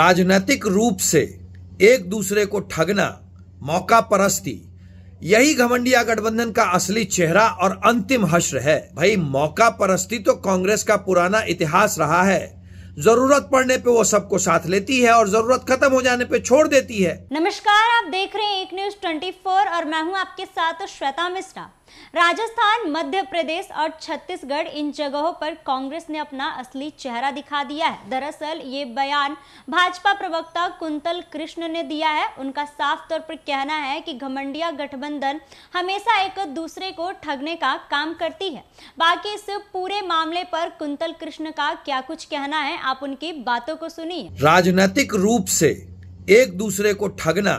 राजनीतिक रूप से एक दूसरे को ठगना मौका परस्ती यही घमंडिया गठबंधन का असली चेहरा और अंतिम हश्र है भाई मौका परस्ती तो कांग्रेस का पुराना इतिहास रहा है जरूरत पड़ने पे वो सबको साथ लेती है और जरूरत खत्म हो जाने पे छोड़ देती है नमस्कार आप देख रहे हैं एक न्यूज 24 और मैं हूं आपके साथ श्वेता मिश्रा राजस्थान मध्य प्रदेश और छत्तीसगढ़ इन जगहों पर कांग्रेस ने अपना असली चेहरा दिखा दिया है दरअसल ये बयान भाजपा प्रवक्ता कुंतल कृष्ण ने दिया है उनका साफ तौर पर कहना है कि घमंडिया गठबंधन हमेशा एक दूसरे को ठगने का काम करती है बाकी इस पूरे मामले पर कुंतल कृष्ण का क्या कुछ कहना है आप उनकी बातों को सुनिए राजनीतिक रूप से एक दूसरे को ठगना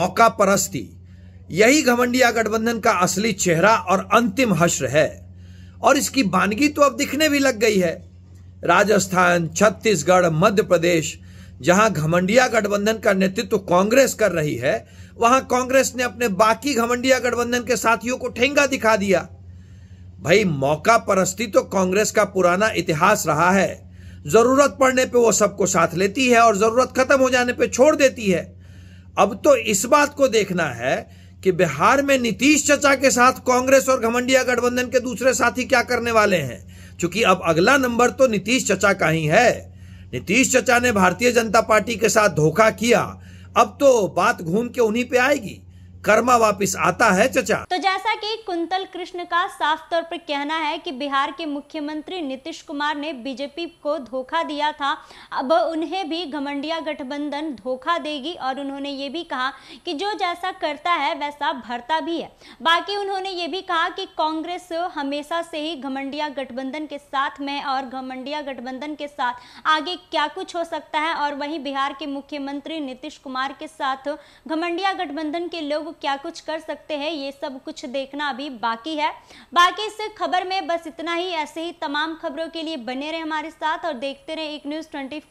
मौका परस्ती यही घमंडिया गठबंधन का असली चेहरा और अंतिम हश्र है और इसकी बानगी तो अब दिखने भी लग गई है राजस्थान छत्तीसगढ़ मध्य प्रदेश जहां घमंडिया गठबंधन का नेतृत्व कांग्रेस कर रही है वहां कांग्रेस ने अपने बाकी घमंडिया गठबंधन के साथियों को ठेंगा दिखा दिया भाई मौका परस्ती तो कांग्रेस का पुराना इतिहास रहा है जरूरत पड़ने पे वो सबको साथ लेती है और जरूरत खत्म हो जाने पे छोड़ देती है अब तो इस बात को देखना है कि बिहार में नीतीश चचा के साथ कांग्रेस और घमंडिया गठबंधन के दूसरे साथी क्या करने वाले हैं क्योंकि अब अगला नंबर तो नीतीश चचा का ही है नीतीश चचा ने भारतीय जनता पार्टी के साथ धोखा किया अब तो बात घूम के उन्हीं पे आएगी कर्मा वापस आता है चचा तो जैसा कि कुंतल कृष्ण का साफ तौर पर कहना है कि बिहार के मुख्यमंत्री नीतीश कुमार ने बीजेपी को धोखा दिया था अब उन्हें भी घमंडिया गठबंधन धोखा देगी और उन्होंने ये भी कहा कि जो जैसा करता है वैसा भरता भी है बाकी उन्होंने ये भी कहा कि कांग्रेस हमेशा से ही घमंडिया गठबंधन के साथ में और घमंडिया गठबंधन के साथ आगे क्या कुछ हो सकता है और वही बिहार के मुख्यमंत्री नीतीश कुमार के साथ घमंडिया गठबंधन के लोग क्या कुछ कर सकते हैं ये सब कुछ देखना अभी बाकी है बाकी इस खबर में बस इतना ही ऐसे ही तमाम खबरों के लिए बने रहे हमारे साथ और देखते रहे एक न्यूज़ ट्वेंटी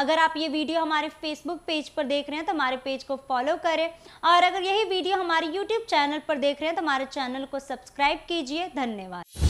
अगर आप ये वीडियो हमारे फेसबुक पेज पर देख रहे हैं तो हमारे पेज को फॉलो करें और अगर यही वीडियो हमारे यूट्यूब चैनल पर देख रहे हैं तो हमारे चैनल को सब्सक्राइब कीजिए धन्यवाद